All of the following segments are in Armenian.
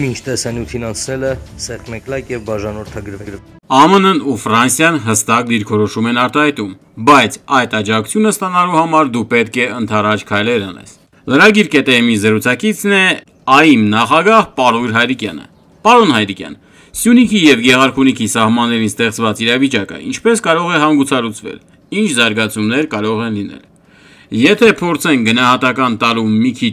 մինչ տեսանյութին անցնելը սեղմեկլակ եւ բաժանորդագրվելը։ ԱՄՆ-ն ու Ֆրանսիան հստակ դիրքորոշում են արտահայտում, բայց այդ աջակցությունը ստանալու համար դու պետք է ընդառաջ քայլեր անես։ Լրագիր կետեմի զրուցակիցն է ԱԻՄ նախագահ Պարուհի Հայրիկյանը։ Պարոն Հայրիկյան, Սյունիքի եւ Գեղարքունիքի սահմաններին ստեղծված իրավիճակը ինչպես կարող է հանգուցալուծվել, ինչ զարգացումներ կարող են լինել։ Եթե փորձեն գնահատական տալու մի քիչ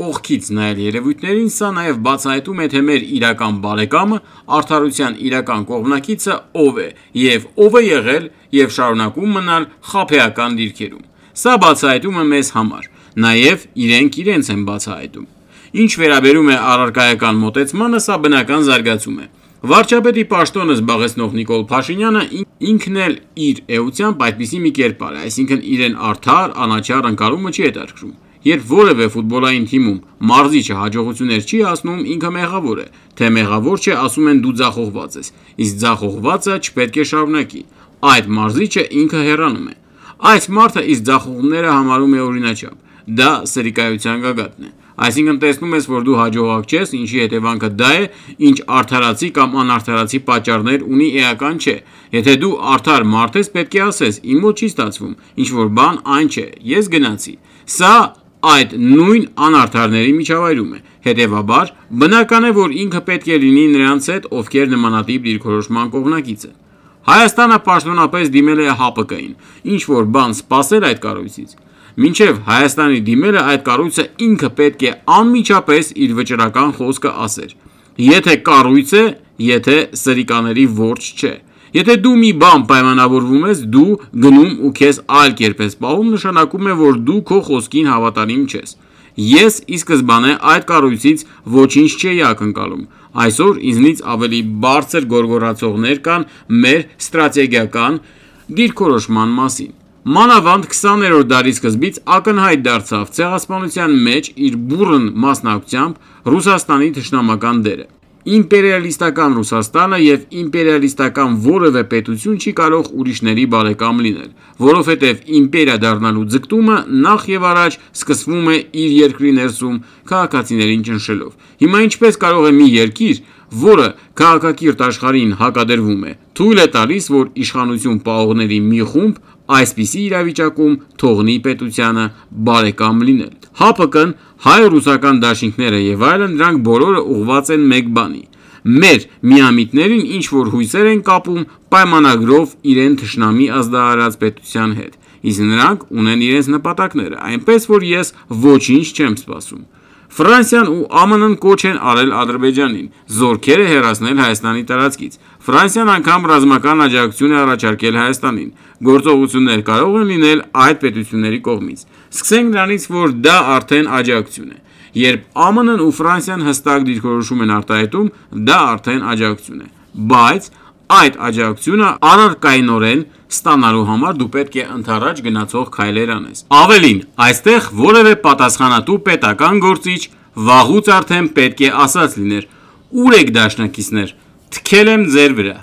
Կողքից նայել երևույթներին, սա նաև բացահայտում է, թե մեր իրական բարեկամը, արդարության իրական կողմնակիցը ով է և ով է եղել և շարունակում մնալ խաբեական դիրքերում: Սա բացահայտում է մեզ համար, նաև իրենք իրենց են բացահայտում: Ինչ վերաբերում է առարկայական մոտեցմանը, սա բնական զարգացում է: Վարչապետի պաշտոնը զբաղեցնող Նիկոլ Փաշինյանը ինքն էլ իր էությամբ այդպիսի մի կերպար է, այսինքն իրեն արդար, անաչառ ընկալումը չի հետաքրքրում: Երբ որևէ ֆուտբոլային թիմում մարզիչը հաջողություններ չի հասնում, ինքը մեղավոր է, թե մեղավոր չէ, ասում են դու ձախողված ես, իսկ ձախողվածը չպետք է շարունակի։ Այդ մարզիչը ինքը հեռանում է։ Այս մարդը իսկ ձախողումները համարում է օրինաչափ։ Դա սերիկայության գագաթն է։ Այսինքն տեսնում ես, որ դու հաջողակ չես, ինչի հետևանքը դա է, ինչ արդարացի կամ անարդարացի պատճառներ ունի էական չէ։ Եթե դու արդար մարդ ես, պետք է ասես, իմ մոտ չի ստացվում, ինչ որ բան այն չէ, ես գնացի։ Սա այդ նույն անարդարների միջավայրում է։ Հետևաբար, բնական է, որ ինքը պետք է լինի նրանց հետ, ովքեր նմանատիպ դիրքորոշման կողմնակից են։ Հայաստանը պաշտոնապես դիմել է ՀԱՊԿ-ին, ինչ որ բան սպասել այդ կառույցից։ Մինչև Հայաստանի դիմելը այդ կառույցը ինքը պետք է անմիջապես իր վճռական խոսքը ասեր։ Եթե կառույց է, եթե սրիկաների որջ չէ։ Եթե դու մի բան պայմանավորվում ես, դու գնում ու քեզ այլ կերպ ես պահում, նշանակում է, որ դու քո խոսքին հավատարիմ չես։ Ես ի սկզբանե այդ կառույցից ոչինչ չէի ակնկալում։ Այսօր ինձնից ավելի բարձր գորգորացողներ կան մեր ստրատեգիական դիրքորոշման մասին։ Մանավանդ 20-րդ դարի սկզբից ակնհայտ դարձավ ցեղասպանության մեջ իր բուռն մասնակցությամբ Ռուսաստանի ճշնամական դերը։ Իմպերիալիստական Ռուսաստանը և իմպերիալիստական որևէ պետություն չի կարող ուրիշների բարեկամ լինել, որովհետև իմպերիա դառնալու ձգտումը նախ և առաջ սկսվում է իր երկրի ներսում քաղաքացիներին ճնշելով։ Հիմա ինչպես կարող է մի երկիր, որը քաղաքակիրթ աշխարհին հակադրվում է, թույլ է տալիս, որ իշխանություն պահողների մի խումբ այսպիսի իրավիճակում թողնի պետությանը բարեկամ լինել։ ՀԱՊԿ-ն հայ-ռուսական դաշինքները եւ այլն դրանք բոլորը ուղված են մեկ բանի՝ մեր միամիտներին ինչ որ հույսեր են կապում պայմանագրով իրեն թշնամի ազդարարած պետության հետ, իսկ նրանք ունեն իրենց նպատակները, այնպես որ ես ոչինչ չեմ սպասում։ Ֆրանսիան ու ԱՄՆ-ն կոչ են արել Ադրբեջանին զորքերը հեռացնել Հայաստանի տարածքից։ Ֆրանսիան անգամ ռազմական աջակցություն է առաջարկել Հայաստանին։ Գործողություններ կարող են լինել այդ պետությունների կողմից։ Սկսենք նրանից, որ դա արդեն աջակցություն է։ Երբ ԱՄՆ-ն ու Ֆրանսիան հստակ դիրքորոշում են արտահայտում, դա արդեն աջակցություն է։ Բայց այդ աջակցությունը անարգայնորեն ստանալու համար դու պետք է ընթառաջ գնացող քայլեր անես։ Ավելին, այստեղ որևէ պատասխանատու պետական գործիչ վաղուց արդեն պետք է ասած լիներ. «Ուր եք դաշնակիցներ, թքել եմ ձեր վրա»։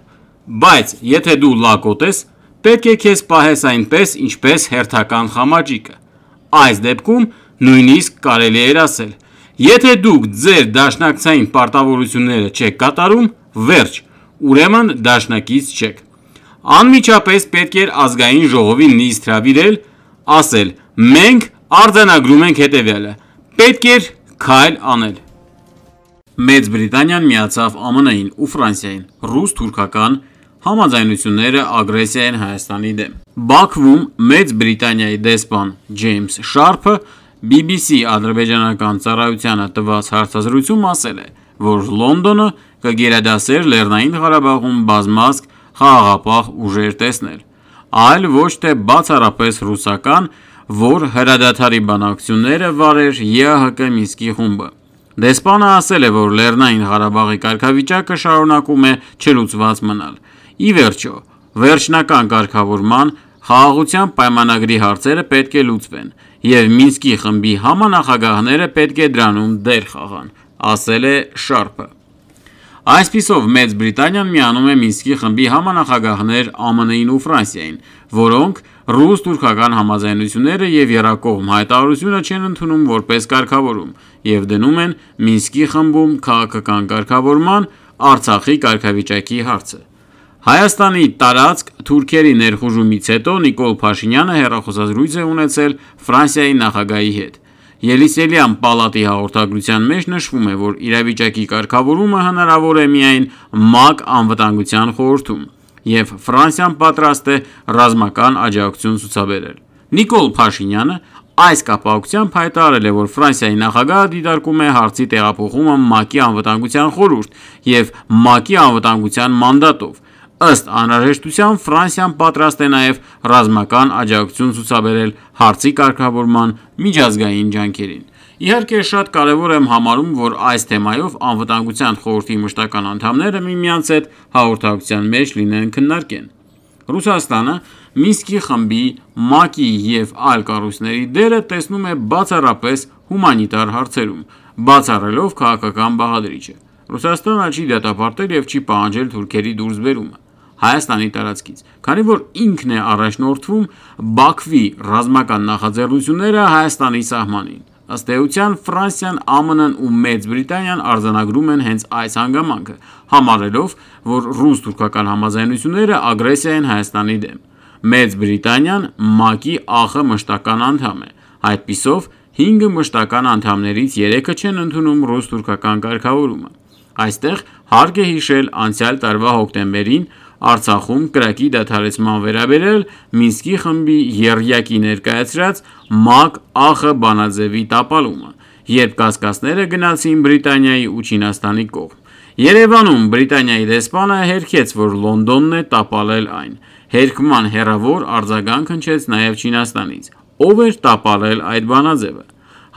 Բայց եթե դու լակոտ ես, պետք է քեզ պահես այնպես, ինչպես հերթական խամաճիկը։ Այս դեպքում նույնիսկ կարելի էր ասել. եթե դուք ձեր դաշնակցային պարտավորությունները չեք կատարում, վերջ, ուրեմն դաշնակից չեք։ Անմիջապես պետք էր ազգային ժողովին նիստ հրավիրել, ասել «Մենք արձանագրում ենք հետևյալը, պետք էր քայլ անել»։ Մեծ Բրիտանիան միացավ ԱՄՆ-ին ու Ֆրանսիային։ Ռուս-թուրքական համաձայնությունները ագրեսիա են Հայաստանի դեմ։ Բաքվում Մեծ Բրիտանիայի դեսպան Ջեյմս Շարփը BBC ադրբեջանական ծառայությանը տված հարցազրույցում ասել է, որ Լոնդոնը կգերադասեր Լեռնային Ղարաբաղում բազմազգ խաղաղապահ ուժեր տեսնել, այլ ոչ թե բացառապես ռուսական, որ հրադադարի բանակցությունները վարեր ԵԱՀԿ Մինսկի խումբը։ Դեսպանը ասել է, որ Լեռնային Ղարաբաղի կարգավիճակը շարունակում է չլուծված մնալ։ Ի վերջո, վերջնական կարգավորման խաղաղության պայմանագրի հարցերը պետք է լուծվեն, եւ Մինսկի խմբի համանախագահները պետք է դրանում դեր խաղան, ասել է Շարփը։ Այսպիսով Մեծ Բրիտանիան միանում է Մինսկի խմբի համանախագահներ ԱՄՆ-ին ու Ֆրանսիային, որոնք ռուս-թուրքական համաձայնությունները եւ Երակողմ հայտարարությունը չեն ընդունում որպես կարգավորում եւ դնում են Մինսկի խմբում քաղաքական կարգավորման Արցախի կարգավիճակի հարցը։ Հայաստանի տարածք թուրքերի ներխուժումից հետո Նիկոլ Փաշինյանը հերախոսազրույց է ունեցել Ֆրանսիայի նախագահի հետ։ Ելիսելյան պալատի հաղորդագրության մեջ նշվում է, որ իրավիճակի կարգավորումը հնարավոր է միայն ՄԱԿ Անվտանգության խորհրդում, և Ֆրանսիան պատրաստ է ռազմական աջակցություն ցուցաբերել։ Նիկոլ Փաշինյանը այս կապակցությամբ հայտարարել է, որ Ֆրանսիայի նախագահը դիտարկում է հարցի տեղափոխումը ՄԱԿ-ի Անվտանգության խորհուրդ և ՄԱԿ-ի անվտանգության մանդատով։ Ըստ անհրաժեշտության Ֆրանսիան պատրաստ է նաև ռազմական աջակցություն ցուցաբերել հարցի կարգավորման միջազգային ջանքերին։ Իհարկե շատ կարևոր եմ համարում, որ այս թեմայով Անվտանգության խորհրդի մշտական անդամները միմյանց հետ հաղորդակցության մեջ լինեն քննարկեն։ Ռուսաստանը Մինսկի խմբի, ՄԱԿ-ի և այլ կառույցների դերը տեսնում է բացառապես հումանիտար հարցերում, բացառելով քաղաքական բաղադրիչը։ Ռուսաստանը չի դատապարտել և չի պահանջել թուրքերի դուրսբերումը։ Հայաստանի տարածքից։ Քանի որ ինքն է առաջնորդվում Բաքվի ռազմական նախաձեռնությունները Հայաստանի սահմանին։ Ըստ էության Ֆրանսիան, ԱՄՆ-ն ու Մեծ Բրիտանիան արձանագրում են հենց այս հանգամանքը, համարելով, որ ռուս-թուրքական համաձայնությունները ագրեսիա են Հայաստանի դեմ։ Մեծ Բրիտանիան ՄԱԿ-ի ԱԽ մշտական անդամ է։ Այդպիսով, 5 մշտական անդամներից 3-ը չեն ընդունում ռուս-թուրքական կարգավորումը։ Այստեղ հարկ է հիշել անցյալ տարվա հոկտեմբերին Արցախում կրակի դադարեցման վերաբերել Մինսկի խմբի եռյակի ներկայացրած ՄԱԿ ախը բանաձևի տապալումը, երբ կասկածները գնացին Բրիտանիայի ու Չինաստանի կողմ։ Երևանում Բրիտանիայի դեսպանը հերքեց, որ Լոնդոնն է տապալել այն։ Հերկման հերավոր արձագանք հնչեց նաև Չինաստանից։ Ո՞վ էր տապալել այդ բանաձևը։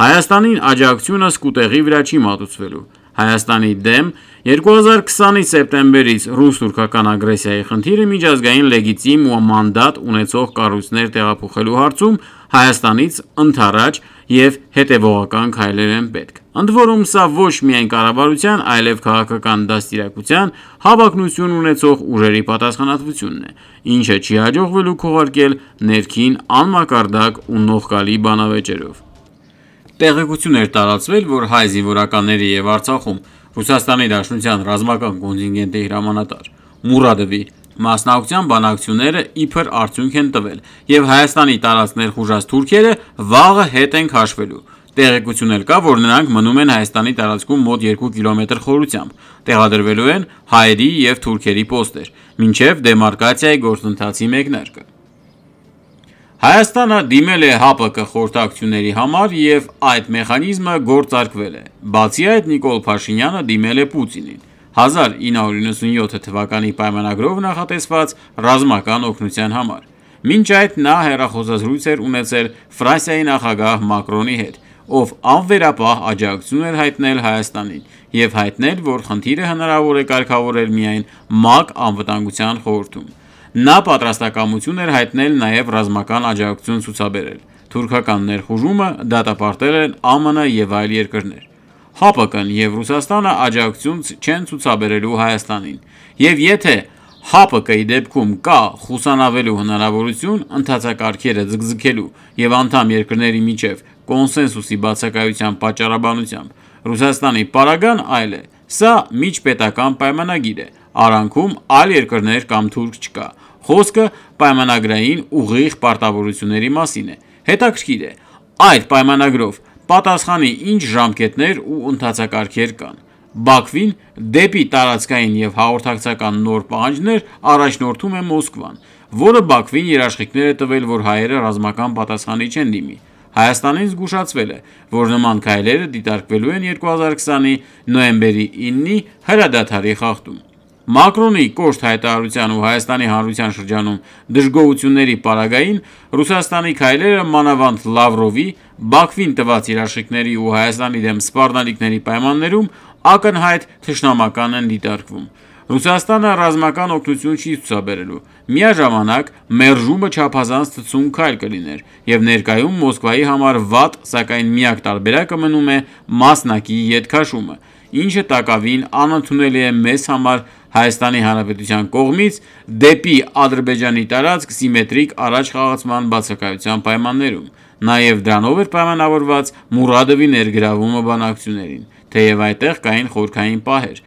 Հայաստանին աջակցությունը սկուտեղի վրա չի մատուցվելու։ Հայաստանի դեմ 2020-ի սեպտեմբերից ռուս-թուրքական ագրեսիայի խնդիրը միջազգային լեգիտիմ ու մանդատ ունեցող կառույցներ տեղափոխելու հարցում Հայաստանից ընդառաջ և հետևողական քայլեր են պետք: Ընդ որում, սա ոչ միայն կառավարության, այլև քաղաքական դաստիարակության հավակնություն ունեցող ուժերի պատասխանատվությունն է, ինչը չի հաջողվելու քողարկել ներքին անմակարդակ ու նողկալի բանավեճերով: Տեղեկություն էր տարածվել, որ հայ զինվորականների և Արցախում Ռուսաստանի Դաշնության ռազմական կոնտինգենտի հրամանատար Մուրադովի մասնակցության բանակցությունները իբր արդյունք են տվել եւ Հայաստանի տարած ներխուժած թուրքերը վաղը հետ են քաշվելու։ Տեղեկություն էլ կա, որ նրանք մնում են Հայաստանի տարածքում մոտ 2 կիլոմետր խորությամբ։ Տեղադրվելու են հայերի եւ թուրքերի պոստեր, ինչեւ դեմարկացիայի գործընթացի մեկնարկը։ Հայաստանը դիմել է ՀԱՊԿ խորհրդակցությունների համար և այդ մեխանիզմը գործարկվել է: Բացի այդ, Նիկոլ Փաշինյանը դիմել է Պուտինին: 1997 թվականի պայմանագրով նախատեսված ռազմական օգնության համար: Մինչ այդ նա հեռախոսազրույց էր ունեցել Ֆրանսիայի նախագահ Մակրոնի հետ, ով անվերապահ աջակցություն էր հայտնել Հայաստանին և հայտնել, որ խնդիրը հնարավոր է կարգավորել միայն ՄԱԿ Անվտանգության խորհրդում: Նա պատրաստակամություն էր հայտնել նաև ռազմական աջակցություն ցուցաբերել։ Թուրքական ներխուժումը դատապարտել են ԱՄՆ եւ այլ երկրներ։ ՀԱՊԿ-ն եւ Ռուսաստանը աջակցություն չեն ցուցաբերելու Հայաստանին։ Եվ եթե ՀԱՊԿ-ի դեպքում կա խուսանավելու հնարավորություն ընդհանրակարգերը ձգձգելու եւ անդամ երկրների միջև կոնսենսուսի բացակայության պատճառաբանությամբ Ռուսաստանի պարագան այլ է։ Սա միջպետական պայմանագիր է։ Արանքում այլ երկրներ կամ թուրք չկա։ Խոսքը պայմանագրային ուղիղ պարտավորությունների մասին է։ Հետաքրքիր է, այդ պայմանագրով պատասխանի ինչ ժամկետներ ու ընթացակարգեր կան։ Բաքվին դեպի տարածքային եւ հաղորդակցական նոր պահանջներ առաջնորդում է Մոսկվան, որը Բաքվին երաշխիքներ է տվել, որ հայերը ռազմական պատասխանի չեն դիմի։ Հայաստանին զգուշացվել է, որ նման քայլերը դիտարկվելու են 2020-ի նոյեմբերի 9-ի հրադադարի խախտում։ Մակրոնի կոշտ հայտարարության ու Հայաստանի Հանրության շրջանում դժգոհությունների պարագային Ռուսաստանի քայլերը մանավանդ Լավրովի Բաքվին տված երաշխիքների ու Հայաստանի դեմ սպառնալիքների պայմաններում ակնհայտ թշնամական են դիտարկվում։ Ռուսաստանը ռազմական օգնություն չի ցուցաբերելու։ Միաժամանակ մերժումը չափազանց ծծուն քայլ կլիներ, եւ ներկայում Մոսկվայի համար վատ, սակայն միակ տարբերակը մնում է մասնակի յետքաշումը ինչը տակավին անընդունելի է մեզ համար Հայաստանի Հանրապետության կողմից դեպի Ադրբեջանի տարածք սիմետրիկ առաջ խաղացման բացակայության պայմաններում։ Նաև դրանով էր պայմանավորված Մուրադովի ներգրավումը բանակցություններին, թեև այդտեղ կային խորքային պահեր,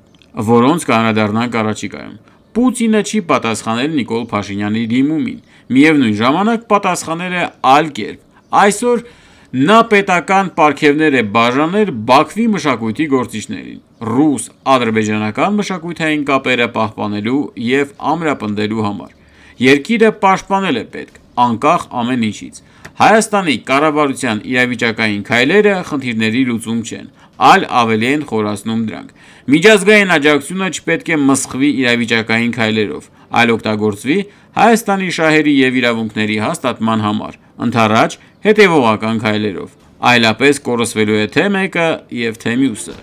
որոնց կանրադառնանք առաջիկայում։ Պուտինը չի պատասխանել Նիկոլ Փաշինյանի դիմումին։ Միևնույն ժամանակ պատասխանել է այլ կերպ։ Այսօր Նա պետական պարգևներ է բաժանել Բաքվի մշակույթի գործիչներին՝ ռուս-ադրբեջանական մշակութային կապերը պահպանելու և ամրապնդելու համար։ Երկիրը պաշտպանել է պետք, անկախ ամեն ինչից։ Հայաստանի կառավարության իրավիճակային քայլերը խնդիրների լուծում չեն, այլ ավելի են խորացնում դրանք։ Միջազգային աջակցությունը չպետք է մսխվի իրավիճակային քայլերով, այլ օգտագործվի Հայաստանի շահերի և իրավունքների հաստատման համար ընդառաջ հետևողական քայլերով։ Այլապես կորսվելու է թե մեկը եւ թե մյուսը։